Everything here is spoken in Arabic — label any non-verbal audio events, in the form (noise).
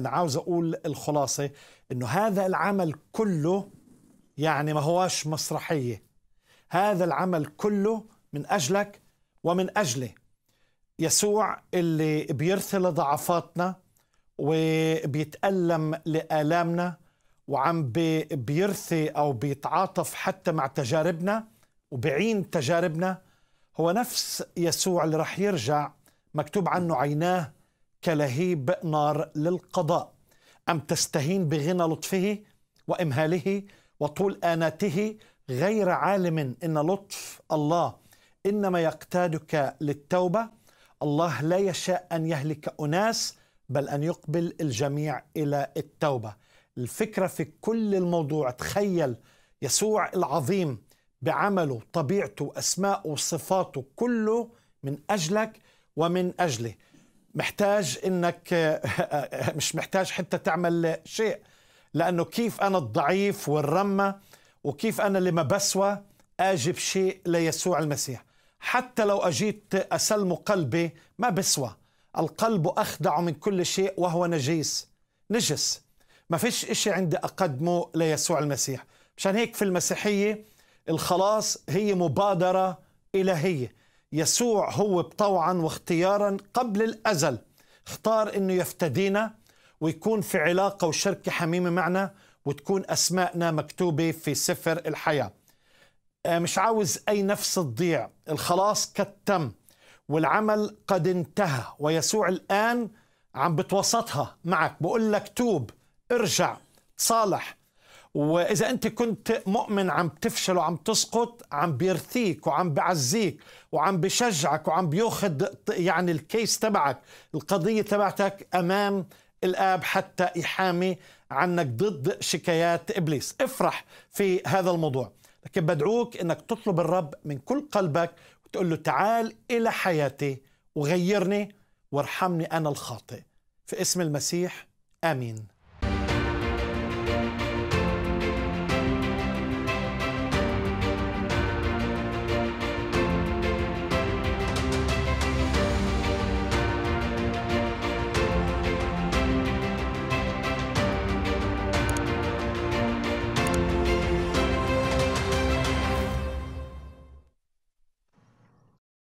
انا عاوز اقول الخلاصه انه هذا العمل كله يعني ما هواش مسرحيه هذا العمل كله من اجلك ومن اجلي يسوع اللي بيرثي لضعفاتنا وبيتألم لآلامنا وعم بيرثي أو بيتعاطف حتى مع تجاربنا وبعين تجاربنا هو نفس يسوع اللي رح يرجع مكتوب عنه عيناه كلهيب نار للقضاء أم تستهين بغنى لطفه وإمهاله وطول آناته غير عالم إن لطف الله إنما يقتادك للتوبة الله لا يشاء أن يهلك أناس بل أن يقبل الجميع إلى التوبة الفكرة في كل الموضوع تخيل يسوع العظيم بعمله طبيعته أسماءه صفاته كله من أجلك ومن أجله محتاج انك (laughs) مش محتاج حتى تعمل شيء لانه كيف انا الضعيف والرمه وكيف انا اللي ما بسوى اجب شيء ليسوع المسيح حتى لو اجيت اسلم قلبي ما بسوى القلب اخدع من كل شيء وهو نجيس نجس ما فيش شيء عندي اقدمه ليسوع المسيح مشان هيك في المسيحيه الخلاص هي مبادره الهيه يسوع هو طوعا واختيارا قبل الأزل اختار أنه يفتدينا ويكون في علاقة وشركة حميمة معنا وتكون أسماءنا مكتوبة في سفر الحياة آه، مش عاوز أي نفس تضيع الخلاص قد تم والعمل قد انتهى ويسوع الآن عم بتوسطها معك بقول لك توب ارجع تصالح واذا انت كنت مؤمن عم تفشل وعم تسقط عم بيرثيك وعم بعزيك وعم بشجعك وعم بياخذ يعني الكيس تبعك القضيه تبعتك امام الاب حتى يحامي عنك ضد شكايات ابليس افرح في هذا الموضوع لكن بدعوك انك تطلب الرب من كل قلبك وتقول له تعال الى حياتي وغيرني وارحمني انا الخاطئ في اسم المسيح امين